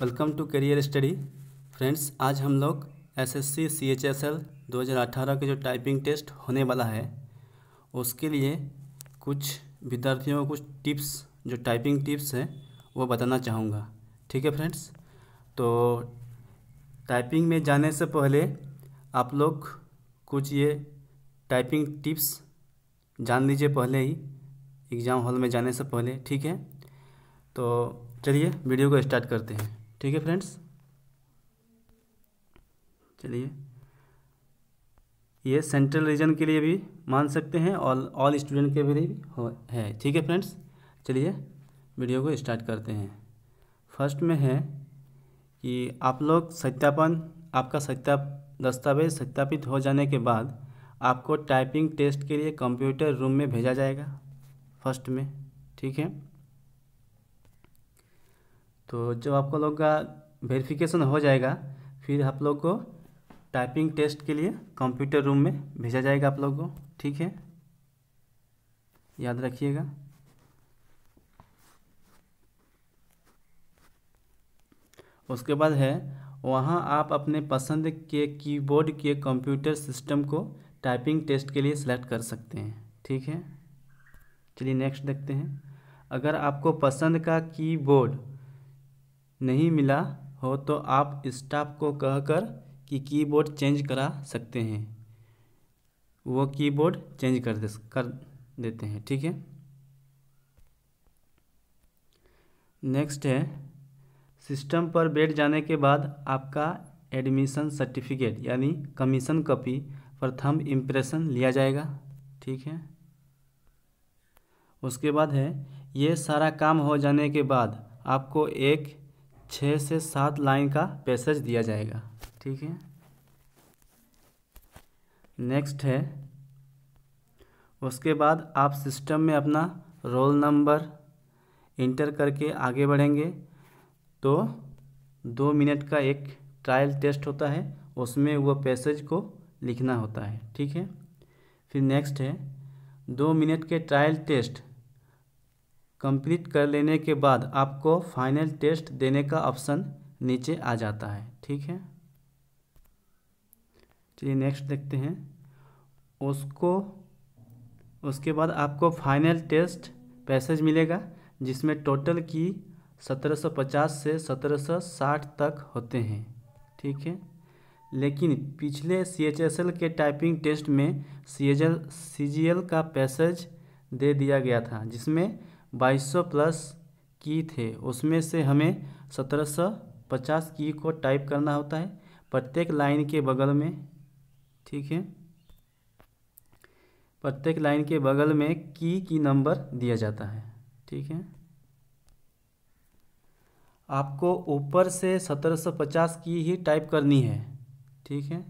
welcome to career study friends आज हम लोग एसएससी सीएचएसएल 2018 के जो टाइपिंग टेस्ट होने वाला है उसके लिए कुछ विद्यार्थियों को कुछ टिप्स जो टाइपिंग टिप्स हैं वो बताना चाहूँगा ठीक है फ्रेंड्स तो टाइपिंग में जाने से पहले आप लोग कुछ ये टाइपिंग टिप्स जान लीजिए पहले ही एग्ज़ाम हॉल में जाने से पहले ठीक है तो चलिए वीडियो को स्टार्ट करते हैं ठीक है फ्रेंड्स चलिए ये सेंट्रल रीजन के लिए भी मान सकते हैं और ऑल स्टूडेंट के लिए भी है ठीक है फ्रेंड्स चलिए वीडियो को स्टार्ट करते हैं फर्स्ट में है कि आप लोग सत्यापन आपका सत्या दस्तावेज सत्यापित हो जाने के बाद आपको टाइपिंग टेस्ट के लिए कंप्यूटर रूम में भेजा जाएगा फर्स्ट में ठीक है तो जब आपको लोग का वेरिफिकेशन हो जाएगा फिर आप लोग को टाइपिंग टेस्ट के लिए कंप्यूटर रूम में भेजा जाएगा आप लोग को ठीक है याद रखिएगा उसके बाद है वहाँ आप अपने पसंद के कीबोर्ड के कंप्यूटर सिस्टम को टाइपिंग टेस्ट के लिए सिलेक्ट कर सकते हैं ठीक है चलिए नेक्स्ट देखते हैं अगर आपको पसंद का कीबोर्ड नहीं मिला हो तो आप स्टाफ को कहकर कि कीबोर्ड चेंज करा सकते हैं वो कीबोर्ड चेंज कर दे कर देते हैं ठीक है नेक्स्ट है सिस्टम पर बैठ जाने के बाद आपका एडमिशन सर्टिफिकेट यानी कमीशन कॉपी प्रथम इम्प्रेशन लिया जाएगा ठीक है उसके बाद है ये सारा काम हो जाने के बाद आपको एक छः से सात लाइन का पैसेज दिया जाएगा ठीक है नेक्स्ट है उसके बाद आप सिस्टम में अपना रोल नंबर इंटर करके आगे बढ़ेंगे तो दो मिनट का एक ट्रायल टेस्ट होता है उसमें वह पैसेज को लिखना होता है ठीक है फिर नेक्स्ट है दो मिनट के ट्रायल टेस्ट कंप्लीट कर लेने के बाद आपको फाइनल टेस्ट देने का ऑप्शन नीचे आ जाता है ठीक है चलिए नेक्स्ट देखते हैं उसको उसके बाद आपको फाइनल टेस्ट पैसेज मिलेगा जिसमें टोटल की 1750 से 1760 तक होते हैं ठीक है लेकिन पिछले सी एच एस एल के टाइपिंग टेस्ट में C H L C G L का पैसेज दे दिया गया था जिसमें 2200 प्लस की थे उसमें से हमें 1750 की को टाइप करना होता है प्रत्येक लाइन के बगल में ठीक है प्रत्येक लाइन के बगल में की की नंबर दिया जाता है ठीक है आपको ऊपर से 1750 की ही टाइप करनी है ठीक है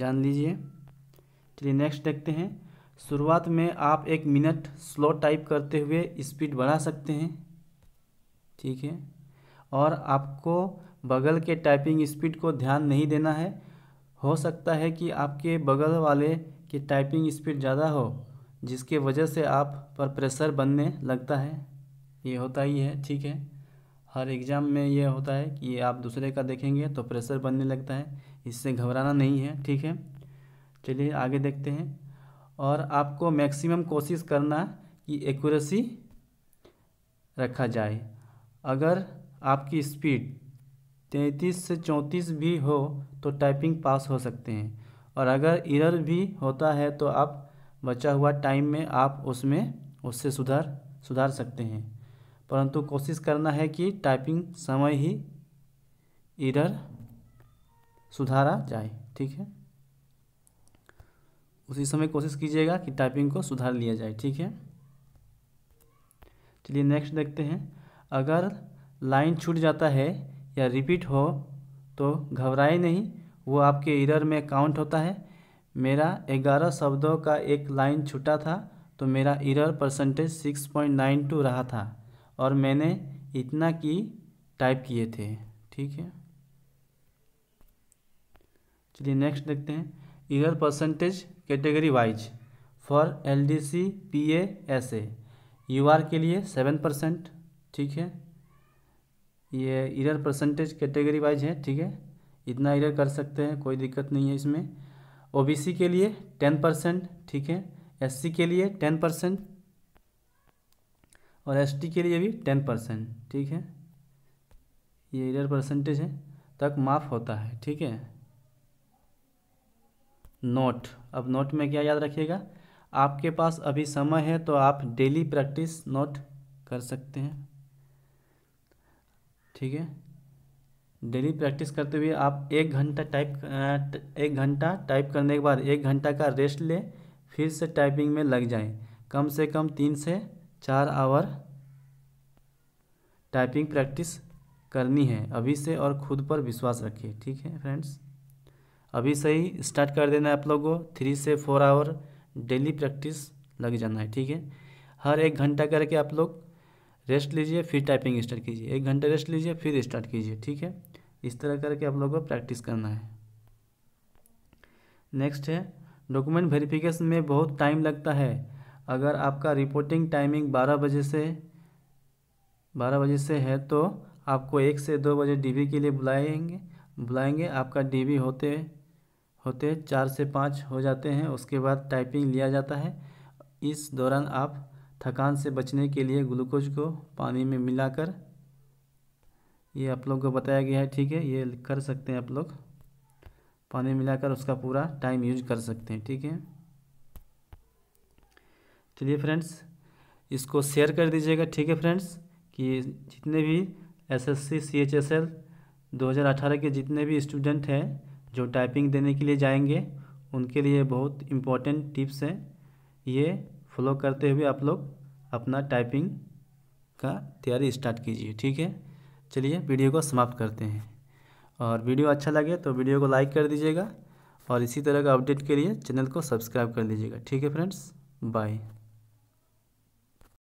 जान लीजिए चलिए नेक्स्ट देखते हैं शुरुआत में आप एक मिनट स्लो टाइप करते हुए स्पीड बढ़ा सकते हैं ठीक है और आपको बगल के टाइपिंग स्पीड को ध्यान नहीं देना है हो सकता है कि आपके बगल वाले की टाइपिंग स्पीड ज़्यादा हो जिसके वजह से आप पर प्रेशर बनने लगता है ये होता ही है ठीक है हर एग्ज़ाम में ये होता है कि आप दूसरे का देखेंगे तो प्रेशर बनने लगता है इससे घबराना नहीं है ठीक है चलिए आगे देखते हैं और आपको मैक्सिमम कोशिश करना कि एक्यूरेसी रखा जाए अगर आपकी स्पीड तैंतीस से चौंतीस भी हो तो टाइपिंग पास हो सकते हैं और अगर इरर भी होता है तो आप बचा हुआ टाइम में आप उसमें उससे सुधार सुधार सकते हैं परंतु कोशिश करना है कि टाइपिंग समय ही इरर सुधारा जाए ठीक है उसी समय कोशिश कीजिएगा कि टाइपिंग को सुधार लिया जाए ठीक है चलिए नेक्स्ट देखते हैं अगर लाइन छूट जाता है या रिपीट हो तो घबराए नहीं वो आपके इरर में काउंट होता है मेरा ग्यारह शब्दों का एक लाइन छूटा था तो मेरा error percentage six point nine two रहा था और मैंने इतना की टाइप किए थे ठीक है चलिए नेक्स्ट देखते हैं year percentage category wise for L D C P A S A U R के लिए सेवन परसेंट ठीक है ये ईयर परसेंटेज कैटेगरी वाइज है ठीक है इतना ईयर कर सकते हैं कोई दिक्कत नहीं है इसमें ओ बी सी के लिए टेन परसेंट ठीक है एस सी के लिए टेन परसेंट और एस टी के लिए भी टेन परसेंट ठीक है ये ईयर परसेंटेज है तक माफ़ होता है ठीक है नोट अब नोट में क्या याद रखिएगा आपके पास अभी समय है तो आप डेली प्रैक्टिस नोट कर सकते हैं ठीक है डेली प्रैक्टिस करते हुए आप एक घंटा टाइप एक घंटा टाइप करने के बाद एक घंटा का रेस्ट ले फिर से टाइपिंग में लग जाएं कम से कम तीन से चार आवर टाइपिंग प्रैक्टिस करनी है अभी से और खुद पर विश्वास रखिए ठीक है फ्रेंड्स अभी से ही स्टार्ट कर देना है आप लोग को थ्री से फोर आवर डेली प्रैक्टिस लग जाना है ठीक है हर एक घंटा करके आप लोग रेस्ट लीजिए फिर टाइपिंग स्टार्ट कीजिए एक घंटा रेस्ट लीजिए फिर स्टार्ट कीजिए ठीक है इस तरह करके आप लोग को प्रैक्टिस करना है नेक्स्ट है डॉक्यूमेंट वेरिफिकेशन में बहुत टाइम लगता है अगर आपका रिपोर्टिंग टाइमिंग बारह बजे से बारह बजे से है तो आपको एक से दो बजे डीबी के लिए बुलाएंगे बुलाएंगे आपका डीबी होते होते चार से पाँच हो जाते हैं उसके बाद टाइपिंग लिया जाता है इस दौरान आप थकान से बचने के लिए ग्लूकोज को पानी में मिलाकर ये आप लोग को बताया गया है ठीक है ये कर सकते हैं आप लोग पानी मिलाकर उसका पूरा टाइम यूज कर सकते हैं ठीक है चलिए फ्रेंड्स इसको शेयर कर दीजिएगा ठीक है फ्रेंड्स कि जितने भी एसएससी सीएचएसएल 2018 के जितने भी स्टूडेंट हैं जो टाइपिंग देने के लिए जाएंगे उनके लिए बहुत इम्पोर्टेंट टिप्स हैं ये फॉलो करते हुए आप लोग अपना टाइपिंग का तैयारी स्टार्ट कीजिए ठीक है चलिए वीडियो को समाप्त करते हैं और वीडियो अच्छा लगे तो वीडियो को लाइक कर दीजिएगा और इसी तरह का अपडेट के लिए चैनल को सब्सक्राइब कर लीजिएगा ठीक है फ्रेंड्स बाय